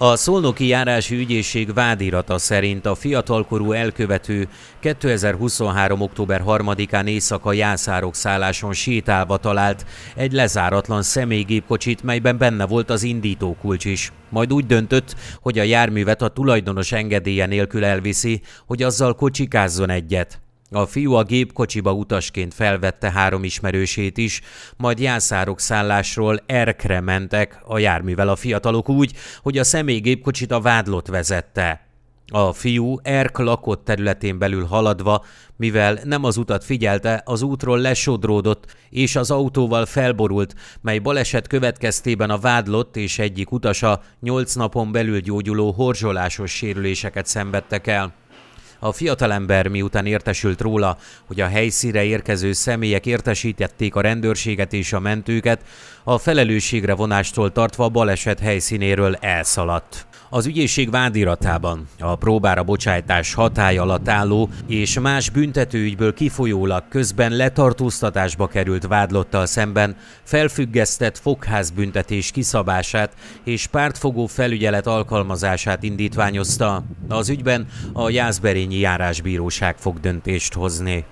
A Szolnoki Járási Ügyészség vádirata szerint a fiatalkorú elkövető 2023. október 3-án éjszaka jászárok szálláson sétálva talált egy lezáratlan személygépkocsit, melyben benne volt az indítókulcs is. Majd úgy döntött, hogy a járművet a tulajdonos engedélye nélkül elviszi, hogy azzal kocsikázzon egyet. A fiú a gépkocsiba utasként felvette három ismerősét is, majd jászárok szállásról erkre mentek a járművel a fiatalok úgy, hogy a személy gépkocsit a vádlott vezette. A fiú Erk lakott területén belül haladva, mivel nem az utat figyelte, az útról lesodródott, és az autóval felborult, mely baleset következtében a vádlott és egyik utasa nyolc napon belül gyógyuló horzsolásos sérüléseket szenvedtek el. A fiatalember miután értesült róla, hogy a helyszíre érkező személyek értesítették a rendőrséget és a mentőket, a felelősségre vonástól tartva a baleset helyszínéről elszaladt. Az ügyészség vádiratában a próbára bocsájtás hatály alatt álló és más büntetőügyből kifolyólag közben letartóztatásba került vádlottal szemben felfüggesztett fogházbüntetés kiszabását és pártfogó felügyelet alkalmazását indítványozta. Az ügyben a Jászberényi Járásbíróság fog döntést hozni.